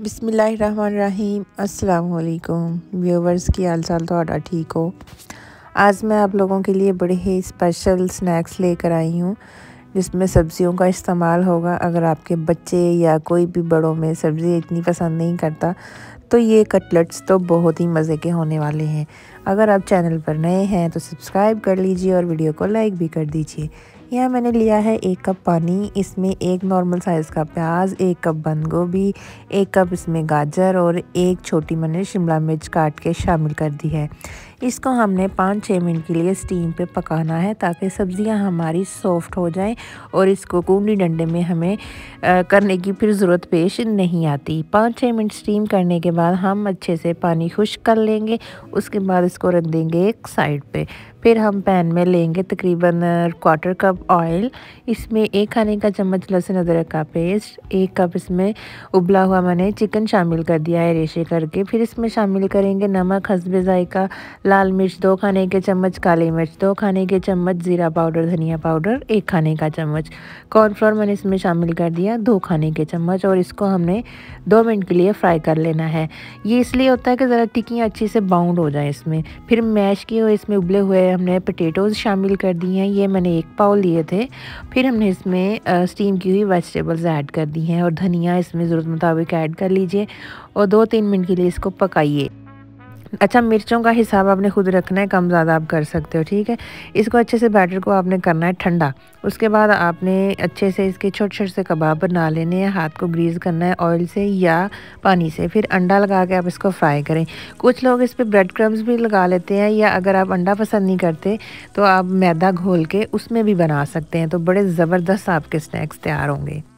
ਬਿਸਮਿਲ੍ਲਾਹਿਰਰਹਿਮਾਨਿਰਰਹੀਮ अस्सलाम वालेकुम व्यूवर्स की हाल चाल थोड़ा ठीक हो आज मैं आप लोगों के लिए बड़े ही स्पेशल स्नैक्स लेकर आई हूँ जिसमें सब्ज़ियों का इस्तेमाल होगा अगर आपके बच्चे या कोई भी बड़ों में सब्ज़ी इतनी पसंद नहीं करता तो ये कटलेट्स तो बहुत ही मज़े के होने वाले हैं अगर आप चैनल पर नए हैं तो सब्सक्राइब कर लीजिए और वीडियो को लाइक भी कर दीजिए यहाँ मैंने लिया है एक कप पानी इसमें एक नॉर्मल साइज़ का प्याज एक कप बंद गोभी एक कप इसमें गाजर और एक छोटी मैंने शिमला मिर्च काट के शामिल कर दी है इसको हमने पाँच छः मिनट के लिए स्टीम पे पकाना है ताकि सब्ज़ियाँ हमारी सॉफ्ट हो जाएं और इसको कूंडी डंडे में हमें आ, करने की फिर ज़रूरत पेश नहीं आती पाँच छः मिनट स्टीम करने के बाद हम अच्छे से पानी खुश कर लेंगे उसके बाद इसको रख देंगे एक साइड पे फिर हम पैन में लेंगे तकरीबन क्वार्टर कप ऑयल इसमें एक खाने का चम्मच लहसुन अदरक का पेस्ट एक कप इसमें उबला हुआ मैंने चिकन शामिल कर दिया है रेशे करके फिर इसमें शामिल करेंगे नमक हसबे ज़ायका लाल मिर्च दो खाने के चम्मच काली मिर्च दो खाने के चम्मच ज़ीरा पाउडर धनिया पाउडर एक खाने का चम्मच कॉर्नफ्लोर मैंने इसमें शामिल कर दिया दो खाने के चम्मच और इसको हमने दो मिनट के लिए फ्राई कर लेना है ये इसलिए होता है कि ज़रा टिक्कियाँ अच्छे से बाउंड हो जाए इसमें फिर मैश किए हुए इसमें उबले हुए हमने पटेटोज़ शामिल कर दी हैं ये मैंने एक पाव लिए थे फिर हमने इसमें स्टीम की हुई वेजिटेबल्स ऐड कर दी हैं और धनिया इसमें ज़रूरत मुताबिक ऐड कर लीजिए और दो तीन मिनट के लिए इसको पकाइए अच्छा मिर्चों का हिसाब आपने खुद रखना है कम ज़्यादा आप कर सकते हो ठीक है इसको अच्छे से बैटर को आपने करना है ठंडा उसके बाद आपने अच्छे से इसके छोटे छोटे से कबाब बना लेने हैं हाथ को ग्रीस करना है ऑयल से या पानी से फिर अंडा लगा के आप इसको फ्राई करें कुछ लोग इस पर ब्रेड क्रम्स भी लगा लेते हैं या अगर आप अंडा पसंद नहीं करते तो आप मैदा घोल के उसमें भी बना सकते हैं तो बड़े ज़बरदस्त आपके स्नैक्स तैयार होंगे